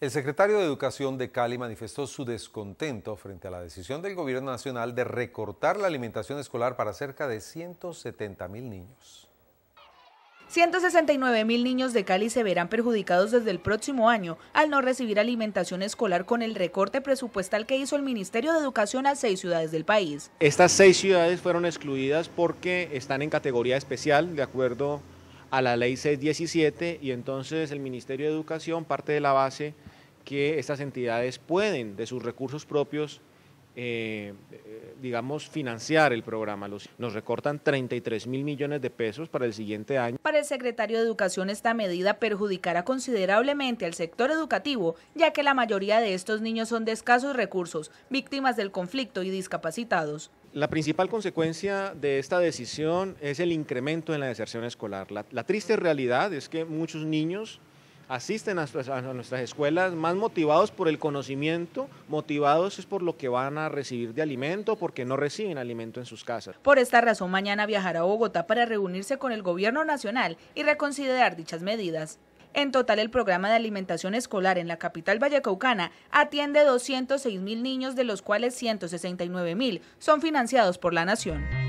El secretario de Educación de Cali manifestó su descontento frente a la decisión del gobierno nacional de recortar la alimentación escolar para cerca de 170 mil niños. 169 mil niños de Cali se verán perjudicados desde el próximo año al no recibir alimentación escolar con el recorte presupuestal que hizo el Ministerio de Educación a seis ciudades del país. Estas seis ciudades fueron excluidas porque están en categoría especial de acuerdo a la ley 617 y entonces el Ministerio de Educación parte de la base que estas entidades pueden de sus recursos propios eh, eh, digamos, financiar el programa. nos recortan 33 mil millones de pesos para el siguiente año. Para el secretario de Educación, esta medida perjudicará considerablemente al sector educativo, ya que la mayoría de estos niños son de escasos recursos, víctimas del conflicto y discapacitados. La principal consecuencia de esta decisión es el incremento en la deserción escolar. la triste realidad es que muchos niños asisten a, nuestras escuelas más motivados por el conocimiento, motivados es por lo que van a recibir de alimento, porque no reciben alimento en sus casas. Por esta razón, mañana viajará a Bogotá para reunirse con el gobierno nacional y reconsiderar dichas medidas. En total, el programa de alimentación escolar en la capital vallecaucana atiende 206 mil niños, de los cuales 169 mil son financiados por la nación.